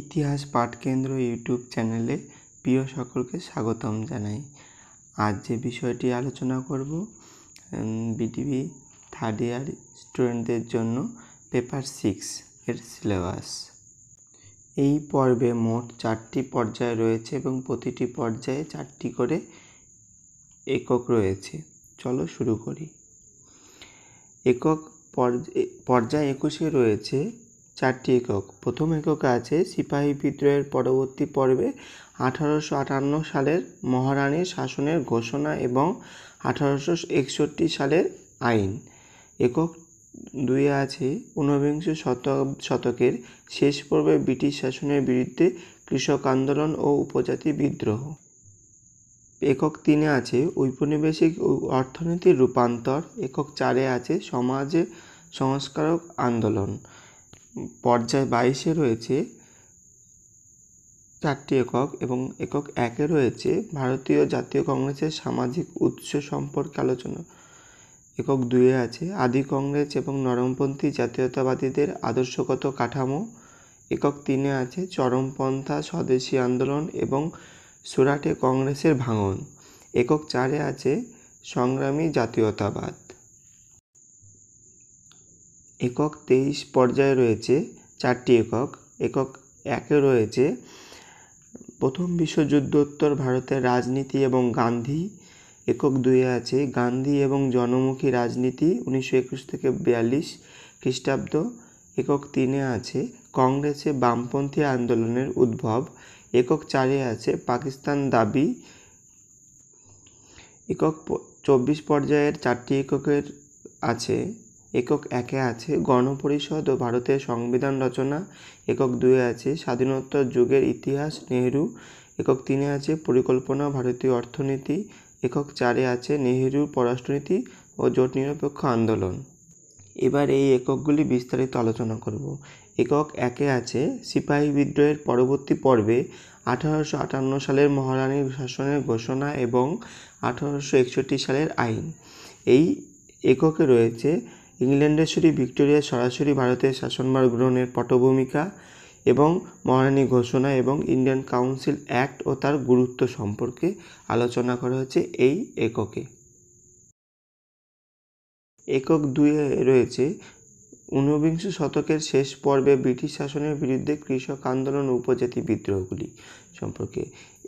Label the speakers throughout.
Speaker 1: ইতিহাস পাঠকেন্দ্র ইউটিউব চ্যানেলে প্রিয় সকলকে স্বাগতম জানাই আজ যে বিষয়টি আলোচনা করব বিটিভি থার্ড ইয়ার স্টুডেন্টদের জন্য পেপার সিক্স এর সিলেবাস এই পর্বে মোট চারটি পর্যায় রয়েছে এবং প্রতিটি পর্যায়ে চারটি করে একক রয়েছে চলো শুরু করি একক পর্যায় একুশে রয়েছে চারটি একক প্রথম একক আছে সিপাহী বিদ্রোহের পরবর্তী পর্বে আঠারোশো আটান্ন সালের মহারানীর শাসনের ঘোষণা এবং আঠারোশো একষট্টি সালের আইন একক দুই আছে ঊনবিংশ শত শতকের শেষ পর্বে ব্রিটিশ শাসনের বিরুদ্ধে কৃষক আন্দোলন ও উপজাতি বিদ্রোহ একক তিনে আছে ঔপনিবেশিক অর্থনীতির রূপান্তর একক চারে আছে সমাজে সংস্কারক আন্দোলন পর্যায় বাইশে রয়েছে চারটি একক এবং একক একে রয়েছে ভারতীয় জাতীয় কংগ্রেসের সামাজিক উৎস সম্পর্কে আলোচনা একক দুয়ে আছে আদি কংগ্রেস এবং নরমপন্থী জাতীয়তাবাদীদের আদর্শগত কাঠামো একক তিনে আছে চরমপন্থা স্বদেশী আন্দোলন এবং সুরাটে কংগ্রেসের ভাঙন একক চারে আছে সংগ্রামী জাতীয়তাবাদ একক তেইশ পর্যায়ে রয়েছে চারটি একক একক একে রয়েছে প্রথম বিশ্বযুদ্ধোত্তর ভারতের রাজনীতি এবং গান্ধী একক দুয়ে আছে গান্ধী এবং জনমুখী রাজনীতি উনিশশো একুশ থেকে বিয়াল্লিশ খ্রিস্টাব্দ একক তিনে আছে কংগ্রেসে বামপন্থী আন্দোলনের উদ্ভব একক চারে আছে পাকিস্তান দাবি একক চব্বিশ পর্যায়ের চারটি এককের আছে একক একে আছে গণপরিষদ ও ভারতের সংবিধান রচনা একক দুয়ে আছে স্বাধীনতা যুগের ইতিহাস নেহেরু একক তিনে আছে পরিকল্পনা ভারতীয় অর্থনীতি একক চারে আছে নেহেরুর পররাষ্ট্রনীতি ও জোট নিরপেক্ষ আন্দোলন এবার এই এককগুলি বিস্তারিত আলোচনা করব একক একে আছে সিপাহী বিদ্রোহের পরবর্তী পর্বে আঠারোশো আটান্ন সালের মহারানীর শাসনের ঘোষণা এবং আঠারোশো একষট্টি সালের আইন এই এককে রয়েছে ইংল্যান্ডের শ্রী ভিক্টোরিয়া সরাসরি ভারতের শাসনভার গ্রহণের পটভূমিকা এবং মহারানী ঘোষণা এবং ইন্ডিয়ান কাউন্সিল অ্যাক্ট ও তার গুরুত্ব সম্পর্কে আলোচনা করা হয়েছে এই এককে একক দুয়ে রয়েছে ঊনবিংশ শতকের শেষ পর্বে ব্রিটিশ শাসনের বিরুদ্ধে কৃষক আন্দোলন উপজাতি বিদ্রোহগুলি সম্পর্কে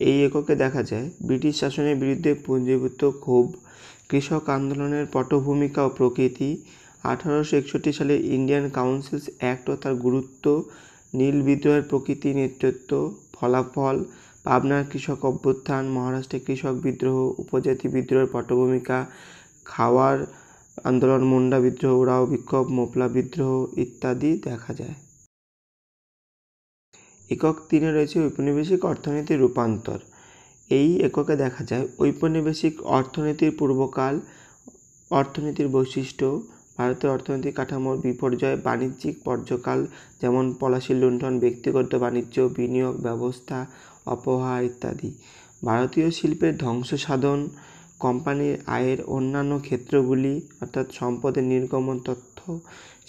Speaker 1: এই এককে দেখা যায় ব্রিটিশ শাসনের বিরুদ্ধে পুঞ্জীভূত ক্ষোভ কৃষক আন্দোলনের পটভূমিকা ও প্রকৃতি আঠারোশো একষট্টি সালে ইন্ডিয়ান কাউন্সিলস অ্যাক্ট ও তার গুরুত্ব নীল বিদ্রোহের প্রকৃতি নেতৃত্ব ফলাফল পাবনার কৃষক অভ্যুত্থান মহারাষ্ট্রে কৃষক বিদ্রোহ উপজাতি বিদ্রোহের পটভূমিকা খাওয়ার আন্দোলন মুন্ডা বিদ্রোহ উড়াও বিক্ষোভ মোপলা বিদ্রোহ ইত্যাদি দেখা যায় একক তিনে রয়েছে ঔপনিবেশিক অর্থনীতির রূপান্তর এই এককে দেখা যায় ঔপনিবেশিক অর্থনীতির পূর্বকাল অর্থনীতির বৈশিষ্ট্য ভারতের অর্থনৈতিক কাঠামোর বিপর্যয় বাণিজ্যিক পর্যকাল যেমন পলাশি লুণ্ঠন ব্যক্তিগত বাণিজ্য বিনিয়োগ ব্যবস্থা অপহার ইত্যাদি ভারতীয় শিল্পের ধ্বংস সাধন কোম্পানির আয়ের অন্যান্য ক্ষেত্রগুলি অর্থাৎ সম্পদের নির্গমন তথ্য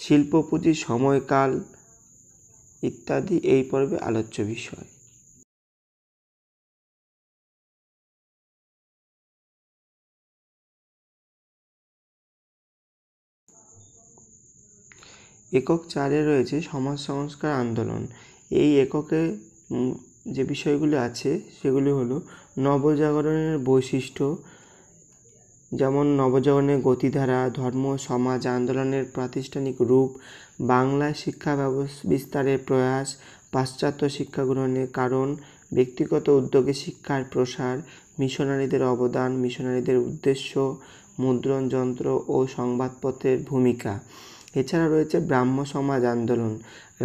Speaker 1: শিল্প পুঁজির সময়কাল ইত্যাদি এই পর্বে আলোচ্য বিষয় একক চারে রয়েছে সমাজ সংস্কার আন্দোলন এই এককে যে বিষয়গুলি আছে সেগুলি হলো নবজাগরণের বৈশিষ্ট্য যেমন নবজাগরণের গতিধারা ধর্ম সমাজ আন্দোলনের প্রাতিষ্ঠানিক রূপ বাংলায় শিক্ষা ব্যবস্থা বিস্তারের প্রয়াস পাশ্চাত্য শিক্ষা গ্রহণের কারণ ব্যক্তিগত উদ্যোগে শিক্ষার প্রসার মিশনারিদের অবদান মিশনারিদের উদ্দেশ্য মুদ্রণ যন্ত্র ও সংবাদপত্রের ভূমিকা এছাড়া রয়েছে ব্রাহ্ম সমাজ আন্দোলন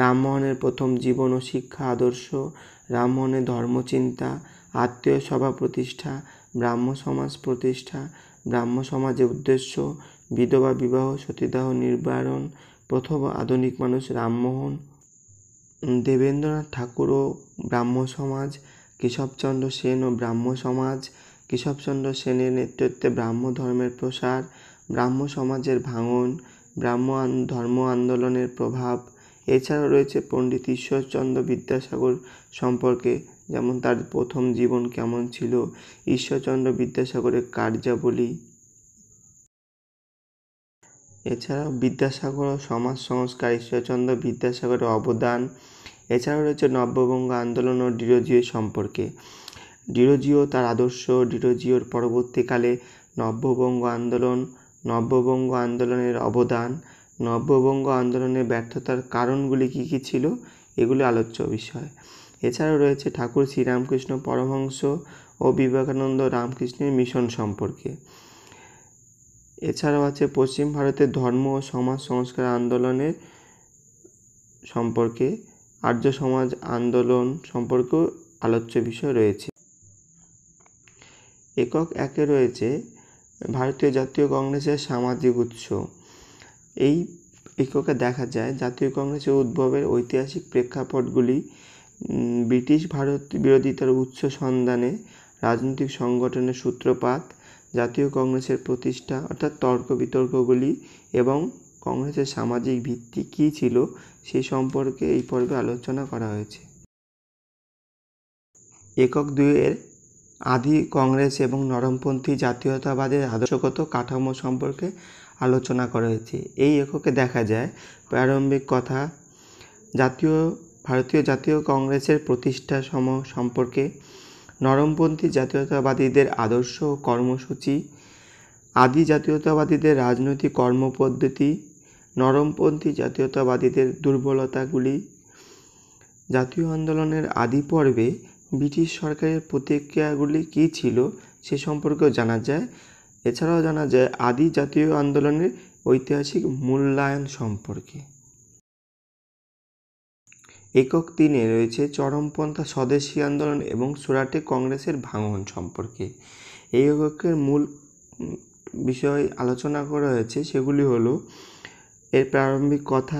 Speaker 1: রামমোহনের প্রথম জীবন ও শিক্ষা আদর্শ রামমোহনের ধর্মচিন্তা আত্মীয় সভা প্রতিষ্ঠা ব্রাহ্ম সমাজ প্রতিষ্ঠা ব্রাহ্ম সমাজের উদ্দেশ্য বিধবা বিবাহ সতীদাহ নির্বারণ প্রথম আধুনিক মানুষ রামমোহন দেবেন্দ্রনাথ ঠাকুর ও ব্রাহ্ম সমাজ কেশবচন্দ্র সেন ও ব্রাহ্ম সমাজ কেশবচন্দ্র সেনের নেতৃত্বে ব্রাহ্ম ধর্মের প্রসার ব্রাহ্ম সমাজের ভাঙন ব্রাহ্ম ধর্ম আন্দোলনের প্রভাব এছাড়াও রয়েছে পণ্ডিত ঈশ্বরচন্দ্র বিদ্যাসাগর সম্পর্কে যেমন তার প্রথম জীবন কেমন ছিল ঈশ্বরচন্দ্র বিদ্যাসাগরের কার্যাবলী এছাড়াও বিদ্যাসাগর ও সমাজ সংস্কার ঈশ্বরচন্দ্র বিদ্যাসাগরের অবদান এছাড়াও রয়েছে নব্যবঙ্গ আন্দোলন ও ডিরোজিও সম্পর্কে ডিরোজিও তার আদর্শ ডিরোজিওর পরবর্তীকালে নব্যবঙ্গ আন্দোলন নব্যবঙ্গ আন্দোলনের অবদান নব্যবঙ্গ আন্দোলনের ব্যর্থতার কারণগুলি কী কী ছিল এগুলি আলোচ্য বিষয় এছাড়াও রয়েছে ঠাকুর শ্রীরামকৃষ্ণ পরমহংস ও বিবেকানন্দ রামকৃষ্ণের মিশন সম্পর্কে এছাড়াও আছে পশ্চিম ভারতের ধর্ম ও সমাজ সংস্কার আন্দোলনের সম্পর্কে আর্য সমাজ আন্দোলন সম্পর্কেও আলোচ্য বিষয় রয়েছে একক একে রয়েছে ভারতীয় জাতীয় কংগ্রেসের সামাজিক উৎস এই এককে দেখা যায় জাতীয় কংগ্রেসের উদ্ভবের ঐতিহাসিক প্রেক্ষাপটগুলি ব্রিটিশ ভারত বিরোধিতার উৎস সন্ধানে রাজনৈতিক সংগঠনের সূত্রপাত জাতীয় কংগ্রেসের প্রতিষ্ঠা অর্থাৎ তর্ক বিতর্কগুলি এবং কংগ্রেসের সামাজিক ভিত্তি কী ছিল সে সম্পর্কে এই পর্বে আলোচনা করা হয়েছে একক দুইয়ের আদি কংগ্রেস এবং নরমপন্থী জাতীয়তাবাদের আদর্শগত কাঠামো সম্পর্কে আলোচনা করা হয়েছে এই এককে দেখা যায় প্রারম্ভিক কথা জাতীয় ভারতীয় জাতীয় কংগ্রেসের প্রতিষ্ঠা সম সম্পর্কে নরমপন্থী জাতীয়তাবাদীদের আদর্শ কর্মসূচি আদি জাতীয়তাবাদীদের রাজনৈতিক কর্মপদ্ধতি নরমপন্থী জাতীয়তাবাদীদের দুর্বলতাগুলি জাতীয় আন্দোলনের আদি পর্বে ব্রিটিশ সরকারের প্রতিক্রিয়াগুলি কী ছিল সে সম্পর্কেও জানা যায় এছাড়াও জানা যায় আদি জাতীয় আন্দোলনের ঐতিহাসিক মূল্যায়ন সম্পর্কে একক তিনে রয়েছে চরমপন্থা স্বদেশী আন্দোলন এবং সুরাটে কংগ্রেসের ভাঙন সম্পর্কে এই এককের মূল বিষয় আলোচনা করা হয়েছে সেগুলি হল এর প্রারম্ভিক কথা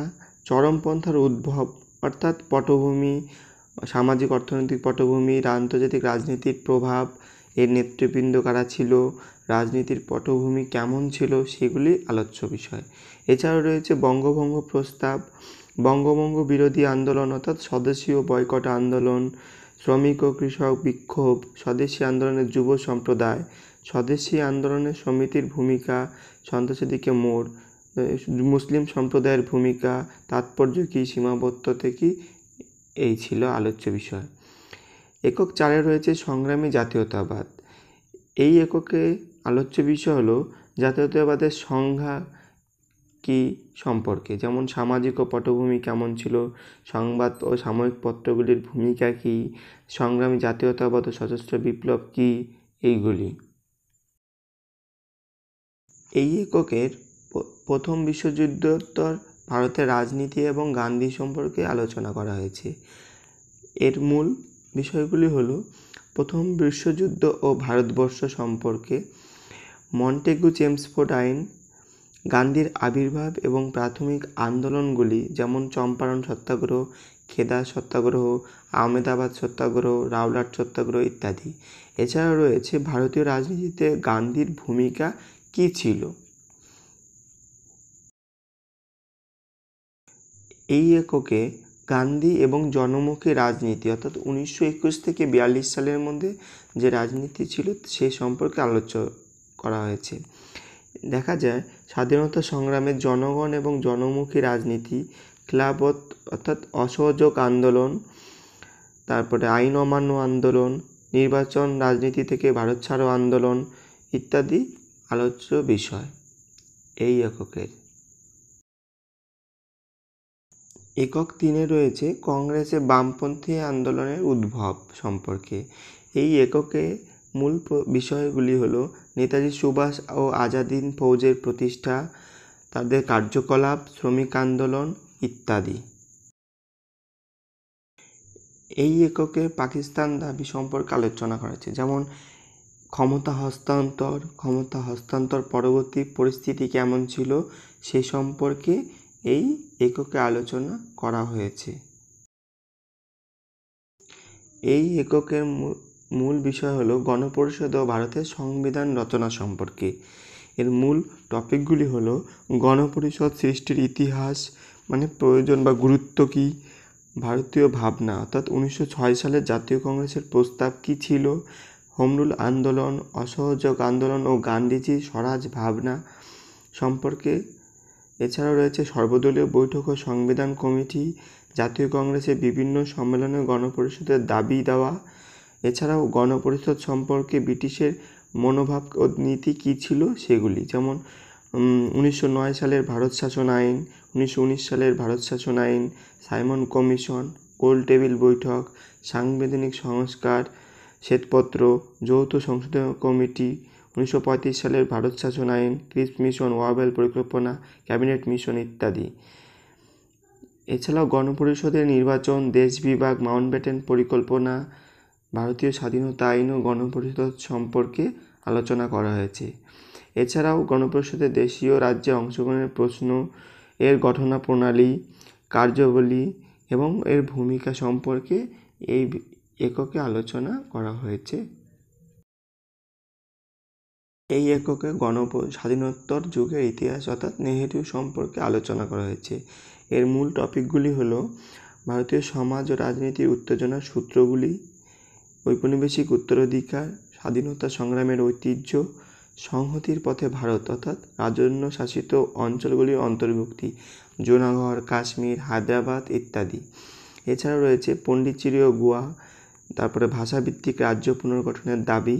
Speaker 1: চরমপন্থার উদ্ভব অর্থাৎ পটভূমি সামাজিক অর্থনৈতিক পটভূমির আন্তর্জাতিক রাজনীতির প্রভাব এর নেতৃবৃন্দ কারা ছিল রাজনীতির পটভূমি কেমন ছিল সেগুলি আলোচ্য বিষয় এছাড়াও রয়েছে বঙ্গভঙ্গ প্রস্তাব বঙ্গভঙ্গ বিরোধী আন্দোলন অর্থাৎ স্বদেশীয় বয়কট আন্দোলন শ্রমিক ও কৃষক বিক্ষোভ স্বদেশী আন্দোলনের যুব সম্প্রদায় স্বদেশী আন্দোলনের সমিতির ভূমিকা সন্ত্রাসের দিকে মোড় মুসলিম সম্প্রদায়ের ভূমিকা তাৎপর্য কী সীমাবদ্ধতা কী এই ছিল আলোচ্য বিষয় একক চারে রয়েছে সংগ্রামী জাতীয়তাবাদ এই এককে আলোচ্য বিষয় হলো জাতীয়তাবাদের সংজ্ঞা কি সম্পর্কে যেমন সামাজিক ও পটভূমি কেমন ছিল সংবাদ ও সাময়িক পত্রগুলির ভূমিকা কী সংগ্রামী জাতীয়তাবাদ ও সশস্ত্র বিপ্লব কী এইগুলি এই এককের প্রথম বিশ্বযুদ্ধোত্তর ভারতের রাজনীতি এবং গান্ধী সম্পর্কে আলোচনা করা হয়েছে এর মূল বিষয়গুলি হলো প্রথম বিশ্বযুদ্ধ ও ভারতবর্ষ সম্পর্কে মন্টেগু চেমসফোর্ড আইন গান্ধীর আবির্ভাব এবং প্রাথমিক আন্দোলনগুলি যেমন চম্পারণ সত্যাগ্রহ খেদা সত্যাগ্রহ আহমেদাবাদ সত্যাগ্রহ রাওলাট সত্যাগ্রহ ইত্যাদি এছাড়াও রয়েছে ভারতীয় রাজনীতিতে গান্ধীর ভূমিকা কী ছিল এই এককে গান্ধী এবং জনমুখী রাজনীতি অর্থাৎ উনিশশো একুশ থেকে বিয়াল্লিশ সালের মধ্যে যে রাজনীতি ছিল সে সম্পর্কে আলোচ্য করা হয়েছে দেখা যায় স্বাধীনতা সংগ্রামের জনগণ এবং জনমুখী রাজনীতি ক্লাবত অর্থাৎ অসহযোগ আন্দোলন তারপরে আইন অমান্য আন্দোলন নির্বাচন রাজনীতি থেকে ভারত ছাড়ো আন্দোলন ইত্যাদি আলোচ্য বিষয় এই এককের একক তিনে রয়েছে কংগ্রেসে বামপন্থী আন্দোলনের উদ্ভব সম্পর্কে এই এককে মূল বিষয়গুলি হলো নেতাজি সুভাষ ও আজাদিন ফৌজের প্রতিষ্ঠা তাদের কার্যকলাপ শ্রমিক আন্দোলন ইত্যাদি এই এককে পাকিস্তান দাবি সম্পর্কে আলোচনা করেছে যেমন ক্ষমতা হস্তান্তর ক্ষমতা হস্তান্তর পরবর্তী পরিস্থিতি কেমন ছিল সে সম্পর্কে এই এককে আলোচনা করা হয়েছে এই এককের মূল বিষয় হলো গণপরিষদ ও ভারতের সংবিধান রচনা সম্পর্কে এর মূল টপিকগুলি হলো গণপরিষদ সৃষ্টির ইতিহাস মানে প্রয়োজন বা গুরুত্ব কী ভারতীয় ভাবনা অর্থাৎ উনিশশো ছয় সালে জাতীয় কংগ্রেসের প্রস্তাব কী ছিল হোমরুল আন্দোলন অসহযোগ আন্দোলন ও গান্ধীজির স্বরাজ ভাবনা সম্পর্কে এছাড়াও রয়েছে সর্বদলীয় বৈঠক ও সংবিধান কমিটি জাতীয় কংগ্রেসের বিভিন্ন সম্মেলনে গণপরিষদের দাবি দেওয়া এছাড়াও গণপরিষদ সম্পর্কে ব্রিটিশের মনোভাব ও নীতি কী ছিল সেগুলি যেমন উনিশশো নয় সালের ভারত শাসন আইন উনিশশো উনিশ সালের ভারত শাসন আইন সাইমন কমিশন গোল টেবিল বৈঠক সাংবিধানিক সংস্কার শ্বেতপত্র যৌথ সংসদীয় কমিটি উনিশশো সালের ভারত শাসন আইন ক্রিস্ট মিশন ওয়াবেল পরিকল্পনা ক্যাবিনেট মিশন ইত্যাদি এছাড়াও গণপরিষদের নির্বাচন দেশ বিভাগ মাউন্টব্যাটেন পরিকল্পনা ভারতীয় স্বাধীনতা আইন ও গণপরিষদ সম্পর্কে আলোচনা করা হয়েছে এছাড়াও গণপরিষদের দেশীয় রাজ্যে অংশগ্রহণের প্রশ্ন এর গঠনা প্রণালী কার্যাবলী এবং এর ভূমিকা সম্পর্কে এই এককে আলোচনা করা হয়েছে এই এককে গণ স্বাধীনোত্তর যুগের ইতিহাস অর্থাৎ নেহেরু সম্পর্কে আলোচনা করা হয়েছে এর মূল টপিকগুলি হল ভারতীয় সমাজ ও রাজনীতির উত্তেজনার সূত্রগুলি ঔপনিবেশিক উত্তরাধিকার স্বাধীনতা সংগ্রামের ঐতিহ্য সংহতির পথে ভারত অর্থাৎ রাজন্য শাসিত অঞ্চলগুলির অন্তর্ভুক্তি জোনাগড় কাশ্মীর হায়দ্রাবাদ ইত্যাদি এছাড়াও রয়েছে পণ্ডিচেরি ও গোয়া তারপরে ভাষাভিত্তিক রাজ্য পুনর্গঠনের দাবি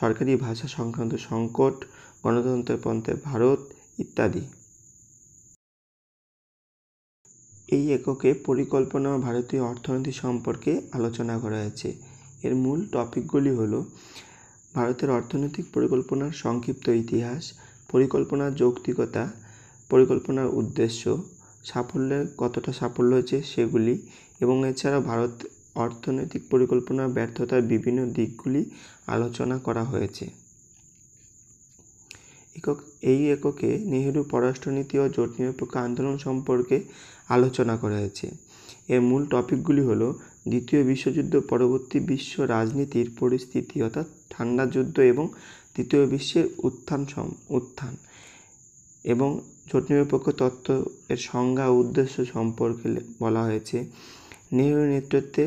Speaker 1: সরকারি ভাষা সংক্রান্ত সংকট গণতন্ত্রের পন্থে ভারত ইত্যাদি এই এককে পরিকল্পনা ভারতীয় অর্থনীতি সম্পর্কে আলোচনা করা হয়েছে এর মূল টপিকগুলি হল ভারতের অর্থনৈতিক পরিকল্পনার সংক্ষিপ্ত ইতিহাস পরিকল্পনার যৌক্তিকতা পরিকল্পনার উদ্দেশ্য সাফল্যের কতটা সাফল্য হয়েছে সেগুলি এবং এছাড়া ভারত অর্থনৈতিক পরিকল্পনার ব্যর্থতার বিভিন্ন দিকগুলি আলোচনা করা হয়েছে একক এই এককে নেহেরু পররাষ্ট্রনীতি ও জোট নিরপেক্ষ আন্দোলন সম্পর্কে আলোচনা করা হয়েছে এর মূল টপিকগুলি হল দ্বিতীয় বিশ্বযুদ্ধ পরবর্তী বিশ্ব রাজনীতির পরিস্থিতি অর্থাৎ ঠান্ডা যুদ্ধ এবং তৃতীয় বিশ্বের উত্থান সম উত্থান এবং জোট নিরপেক্ষ তত্ত্ব এর সংজ্ঞা উদ্দেশ্য সম্পর্কে বলা হয়েছে নেহেরুর নেতৃত্বে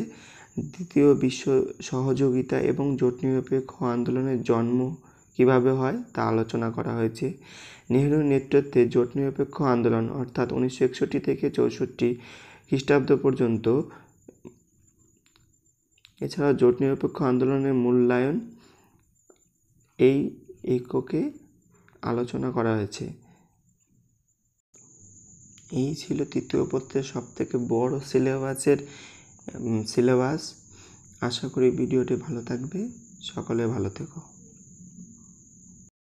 Speaker 1: দ্বিতীয় বিশ্ব সহযোগিতা এবং জোট নিরপেক্ষ আন্দোলনের জন্ম কীভাবে হয় তা আলোচনা করা হয়েছে নেহেরুর নেতৃত্বে জোট নিরপেক্ষ আন্দোলন অর্থাৎ উনিশশো একষট্টি থেকে চৌষট্টি খ্রিস্টাব্দ পর্যন্ত এছাড়া জোট নিরপেক্ষ আন্দোলনের মূল্যায়ন এই এককে আলোচনা করা হয়েছে এই ছিল তৃতীয় পত্রের সবথেকে বড় সিলেবাসের সিলেবাস আশা করি ভিডিওটি ভালো থাকবে সকলে ভালো থেকো